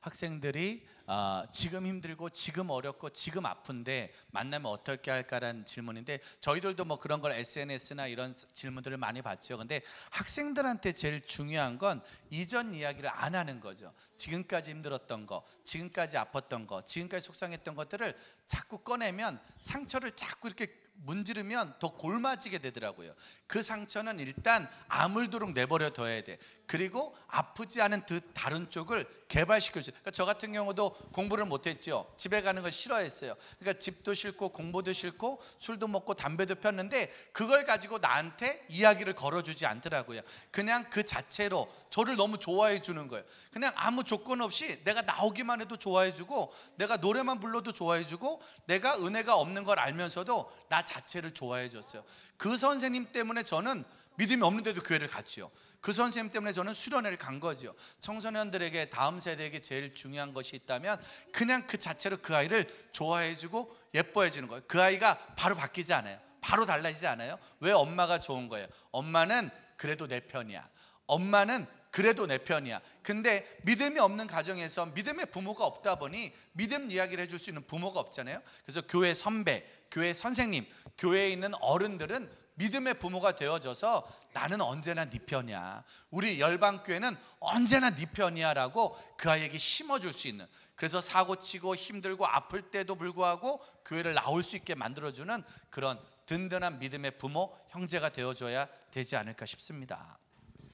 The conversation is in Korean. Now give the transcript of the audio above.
학생들이 아, 지금 힘들고 지금 어렵고 지금 아픈데 만나면 어떻게 할까라는 질문인데 저희들도 뭐 그런 걸 SNS나 이런 질문들을 많이 받죠 근데 학생들한테 제일 중요한 건 이전 이야기를 안 하는 거죠. 지금까지 힘들었던 거, 지금까지 아팠던 거, 지금까지 속상했던 것들을 자꾸 꺼내면 상처를 자꾸 이렇게 문지르면 더 골마지게 되더라고요. 그 상처는 일단 아물도록 내버려 둬야 돼. 그리고 아프지 않은 듯 다른 쪽을 개발시켜줘요. 그러니까 저 같은 경우도 공부를 못했죠. 집에 가는 걸 싫어했어요. 그러니까 집도 싫고 공부도 싫고 술도 먹고 담배도 폈는데 그걸 가지고 나한테 이야기를 걸어주지 않더라고요. 그냥 그 자체로 저를 너무 좋아해 주는 거예요. 그냥 아무 조건 없이 내가 나오기만 해도 좋아해 주고 내가 노래만 불러도 좋아해 주고 내가 은혜가 없는 걸 알면서도 나 자체를 좋아해 줬어요. 그 선생님 때문에 저는 믿음이 없는데도 교회를 갔요그 선생님 때문에 저는 수련회를 간거지요 청소년들에게 다음 세대에게 제일 중요한 것이 있다면 그냥 그 자체로 그 아이를 좋아해주고 예뻐해주는 거예요. 그 아이가 바로 바뀌지 않아요. 바로 달라지지 않아요. 왜 엄마가 좋은 거예요? 엄마는 그래도 내 편이야. 엄마는 그래도 내 편이야. 근데 믿음이 없는 가정에서 믿음의 부모가 없다 보니 믿음 이야기를 해줄 수 있는 부모가 없잖아요. 그래서 교회 선배, 교회 선생님, 교회에 있는 어른들은 믿음의 부모가 되어져서 나는 언제나 네 편이야. 우리 열방교회는 언제나 네 편이야라고 그 아이에게 심어줄 수 있는. 그래서 사고치고 힘들고 아플 때도 불구하고 교회를 나올 수 있게 만들어주는 그런 든든한 믿음의 부모, 형제가 되어줘야 되지 않을까 싶습니다.